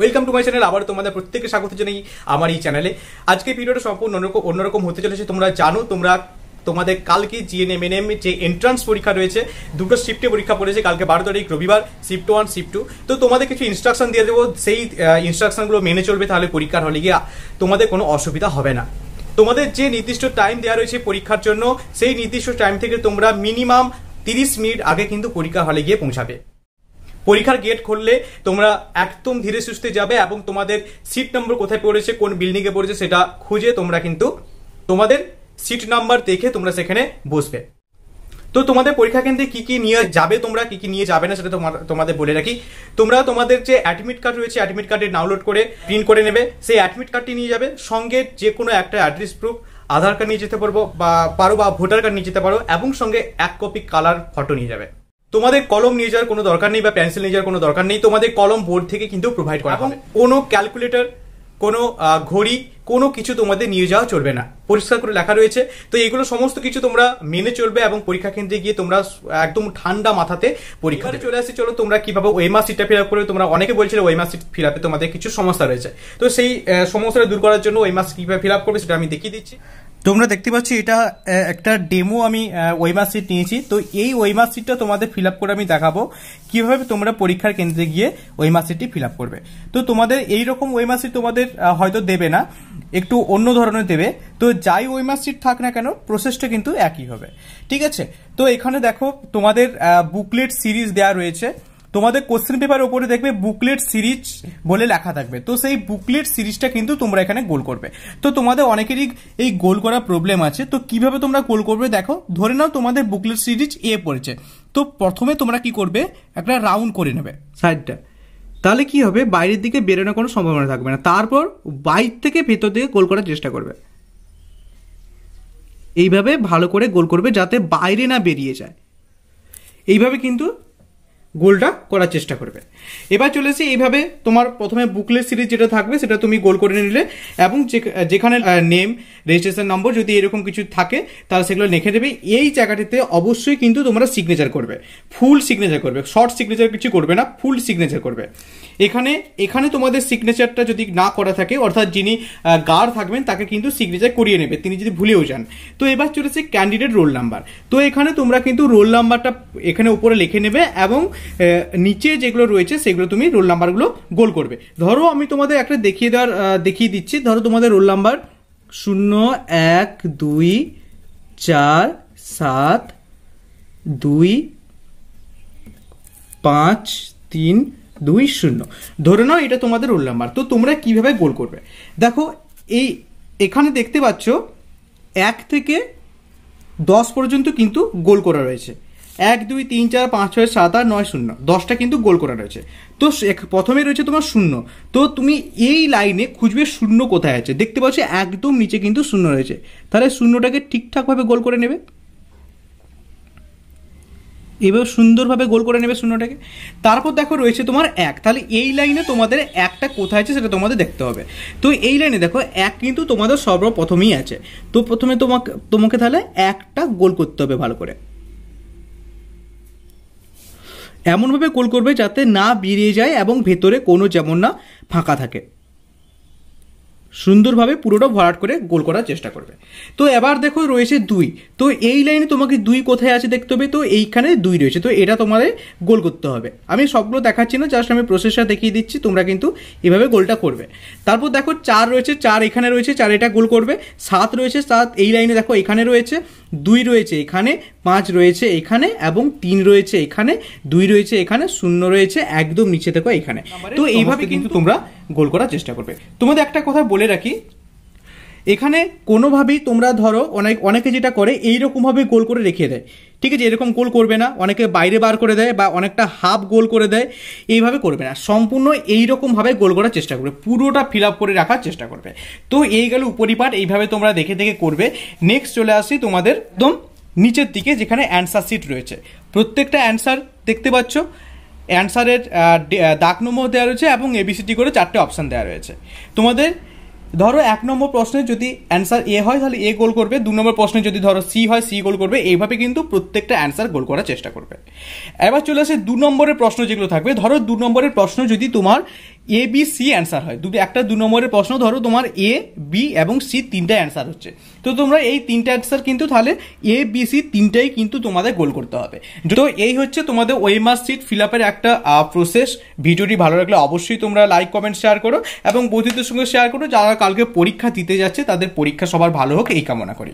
welcome to my channel আবার তোমাদের প্রত্যেককে স্বাগত জানাই আমার এই চ্যানেলে আজকে ভিডিওটা সম্পূর্ণ অন্যরকম অন্যরকম হতে চলেছে তোমরা জানো তোমরা তোমাদের কালকে জিএনএম এনএম যে এন্ট্রান্স পরীক্ষা রয়েছে দুটো শিফটে পরীক্ষা পড়েছে কালকে বারো তারিখ রবিবার শিফট ওয়ান শিফট টু তো তোমাদের কিছু ইনস্ট্রাকশন দিয়ে দেবো সেই ইনস্ট্রাকশনগুলো মেনে চলবে তাহলে পরীক্ষার হলে গিয়ে তোমাদের কোনো অসুবিধা হবে না তোমাদের যে নির্দিষ্ট টাইম দেওয়া রয়েছে পরীক্ষার জন্য সেই নির্দিষ্ট টাইম থেকে তোমরা মিনিমাম তিরিশ মিনিট আগে কিন্তু পরীক্ষা হলে গিয়ে পৌঁছাবে পরীক্ষার গেট খুললে তোমরা একদম ধীরে সুস্থে যাবে এবং তোমাদের সিট নম্বর কোথায় পড়েছে কোন বিল্ডিংয়ে পড়েছে সেটা খুঁজে তোমরা কিন্তু তোমাদের সিট নাম্বার দেখে তোমরা সেখানে বসবে তো তোমাদের পরীক্ষা কেন্দ্রে কি কি নিয়ে যাবে তোমরা কি কি নিয়ে যাবে না সেটা তোমাদের বলে রাখি তোমরা তোমাদের যে অ্যাডমিট কার্ড রয়েছে অ্যাডমিট কার্ডে ডাউনলোড করে প্রিন্ট করে নেবে সেই অ্যাডমিট কার্ডটি নিয়ে যাবে সঙ্গে যে কোনো একটা অ্যাড্রেস প্রুফ আধার কার্ড নিয়ে যেতে পারবো বা পারো বা ভোটার কার্ড নিয়ে যেতে পারো এবং সঙ্গে এক কপি কালার ফটো নিয়ে যাবে তোমাদের কলম নিয়ে যাওয়ার কোনো দরকার নেই বা পেন্সিল নিয়ে যাওয়ার কোনো দরকার নেই তোমাদের কলম বোর্ড থেকে কিন্তু প্রোভাইড করা হবে কোনো ক্যালকুলেটর কোনো ঘড়ি কোনো কিছু তোমাদের নিয়ে যাওয়া চলবে না পরিষ্কার করে লেখা রয়েছে তো এগুলো সমস্ত কিছু তোমরা মেনে চলবে এবং পরীক্ষা কেন্দ্রে গিয়ে তোমরা একদম ঠান্ডা মাথাতে পরীক্ষা চলে আসছে চলো তোমরা কিভাবে ওয়েমা সিটটা ফিল আপ করবে তোমরা অনেকে বলছিলে ওয়েমা সিট ফিল আপে তোমাদের কিছু সমস্যা রয়েছে তো সেই সমস্যাটা দূর করার জন্য ওয়েমা সিট কিভাবে ফিল আপ করবে সেটা আমি দেখিয়ে দিচ্ছি তোমরা দেখতে পাচ্ছি এটা একটা ডেমো আমি ওয়েমার শিট নিয়েছি তো এই ওয়েমার শিটটা তোমাদের ফিল করে আমি দেখাবো কিভাবে তোমরা পরীক্ষার কেন্দ্রে গিয়ে ওই শিটটি ফিল করবে তো তোমাদের এই রকম ওয়েমার শিট তোমাদের হয়তো দেবে না একটু অন্য ধরনের দেবে তো যাই ওয়েমার শিট থাক না কেন প্রসেসটা কিন্তু একই হবে ঠিক আছে তো এখানে দেখো তোমাদের বুকলেট সিরিজ দেয়া রয়েছে তোমাদের কোশ্চেন পেপারের উপরে দেখবে বুকলেট সিরিজ বলে লেখা থাকবে তো সেই বুকলেট সিরিজটা কিন্তু তোমরা এখানে গোল করবে তো তোমাদের অনেকেরই এই গোল করা প্রবলেম আছে তো কিভাবে তোমরা গোল করবে দেখো ধরে নাও তোমাদের বুকলেট সিরিজ এ পড়েছে তো প্রথমে তোমরা কি করবে একটা রাউন্ড করে নেবে সাইডটা তাহলে কি হবে বাইরের দিকে বেরোনোর কোনো সম্ভাবনা থাকবে না তারপর বাইর থেকে ভেতর দিকে গোল করার চেষ্টা করবে এইভাবে ভালো করে গোল করবে যাতে বাইরে না বেরিয়ে যায় এইভাবে কিন্তু গোলটা করার চেষ্টা করবে এবার চলে এসে এইভাবে তোমার প্রথমে বুকলেট সিরিজ যেটা থাকবে সেটা তুমি গোল করে নিলে এবং যেখানে নেম রেজিস্ট্রেশন নম্বর যদি এরকম কিছু থাকে তাহলে সেগুলো লিখে দেবে এই জায়গাটিতে অবশ্যই কিন্তু তোমরা সিগনেচার করবে ফুল সিগনেচার করবে শর্ট সিগনেচার কিছু করবে না ফুল সিগনেচার করবে এখানে এখানে তোমাদের সিগনেচারটা যদি না করা থাকে অর্থাৎ যিনি গার্ড থাকবেন তাকে কিন্তু সিগনেচার করিয়ে নেবে তিনি যদি ভুলেও যান তো এবার চলেছে ক্যান্ডিডেট রোল নাম্বার তো এখানে তোমরা কিন্তু রোল নাম্বারটা এখানে উপরে লিখে নেবে এবং নিচে যেগুলো রয়েছে সেগুলো তুমি রোল নাম্বারগুলো গোল করবে ধরো আমি তোমাদের একটা দেখিয়ে দেওয়ার দেখিয়ে দিচ্ছি ধরো তোমাদের রোল নাম্বার শূন্য এক দুই চার সাত দুই পাঁচ তিন দুই শূন্য ধরে নাও এটা তোমাদের রোল নাম্বার তো তোমরা কিভাবে গোল করবে দেখো এই এখানে দেখতে পাচ্ছ এক থেকে দশ পর্যন্ত কিন্তু গোল করা রয়েছে এক দুই তিন চার পাঁচ ছয় সাত আট নয় শূন্য দশটা কিন্তু গোল করা রয়েছে তো প্রথমে রয়েছে তোমার শূন্য তো তুমি এই লাইনে খুঁজবে শূন্য কোথায় আছে দেখতে পাচ্ছ একদম নিচে কিন্তু শূন্য রয়েছে তাহলে শূন্যটাকে ঠিকঠাকভাবে গোল করে নেবে এভাবে সুন্দরভাবে গোল করে নেবে শূন্যটাকে তারপর দেখো রয়েছে তোমার এক তাহলে এই লাইনে তোমাদের একটা কোথায় আছে সেটা তোমাদের দেখতে হবে তো এই লাইনে দেখো এক কিন্তু তোমাদের সর্বপ্রথমেই আছে তো প্রথমে তোমাকে তোমাকে তাহলে একটা গোল করতে হবে ভালো করে এমনভাবে কোল করবে যাতে না বেরিয়ে যায় এবং ভেতরে কোনো যেমন না ফাঁকা থাকে সুন্দরভাবে পুরোটা ভরাট করে গোল করার চেষ্টা করবে তো এবার দেখো রয়েছে দুই তো এই লাইনে তোমাকে দুই কোথায় আছে দেখতে হবে তো এইখানে দুই রয়েছে তো এটা তোমাদের গোল করতে হবে আমি সবগুলো দেখাচ্ছি না জাস্ট আমি প্রসেসটা দেখিয়ে দিচ্ছি তোমরা কিন্তু এভাবে গোলটা করবে তারপর দেখো চার রয়েছে চার এখানে রয়েছে চার এটা গোল করবে সাত রয়েছে সাত এই লাইনে দেখো এখানে রয়েছে দুই রয়েছে এখানে পাঁচ রয়েছে এখানে এবং তিন রয়েছে এখানে দুই রয়েছে এখানে শূন্য রয়েছে একদম নিচে দেখো এখানে তো এইভাবে কিন্তু তোমরা গোল করার চেষ্টা করবে তোমাদের একটা কথা বলে রাখি এখানে কোনোভাবেই তোমরা ধরো অনেক অনেকে যেটা করে এইরকমভাবে গোল করে রেখে দেয় ঠিক আছে এরকম গোল করবে না অনেকে বাইরে বার করে দেয় বা অনেকটা হাফ গোল করে দেয় এইভাবে করবে না সম্পূর্ণ এইরকমভাবে গোল করার চেষ্টা করবে পুরোটা ফিল আপ করে রাখার চেষ্টা করবে তো এই গেল উপরিপাট এইভাবে তোমরা দেখে দেখে করবে নেক্সট চলে আসি তোমাদের একদম নিচের দিকে যেখানে অ্যান্সার সিট রয়েছে প্রত্যেকটা অ্যান্সার দেখতে পাচ্ছ অ্যান্সারের দাগ নম্বর দেওয়া রয়েছে এবং এবিসিটি করে চারটে অপশান দেওয়া রয়েছে তোমাদের ধরো এক নম্বর প্রশ্নে যদি অ্যান্সার এ হয় তাহলে এ গোল করবে দু নম্বর প্রশ্নে যদি ধরো সি হয় সি গোল করবে এইভাবে কিন্তু প্রত্যেকটা অ্যান্সার গোল করার চেষ্টা করবে এবার চলে আসে দু নম্বরের প্রশ্ন যেগুলো থাকবে ধরো দু নম্বরের প্রশ্ন যদি তোমার এ বি সি অ্যান্সার হয় দুটো একটা দু নম্বরের প্রশ্ন ধরো তোমার এ বি এবং সি তিনটা অ্যান্সার হচ্ছে তো তোমরা এই তিনটা অ্যান্সার কিন্তু তাহলে এ বি সি তিনটাই কিন্তু তোমাদের গোল করতে হবে তো এই হচ্ছে তোমাদের মাস সিট ফিল আপের একটা প্রসেস ভিডিওটি ভালো লাগলে অবশ্যই তোমরা লাইক কমেন্ট শেয়ার করো এবং বন্ধুদের সঙ্গে শেয়ার করো যারা কালকে পরীক্ষা দিতে যাচ্ছে তাদের পরীক্ষা সবার ভালো হোক এই কামনা করি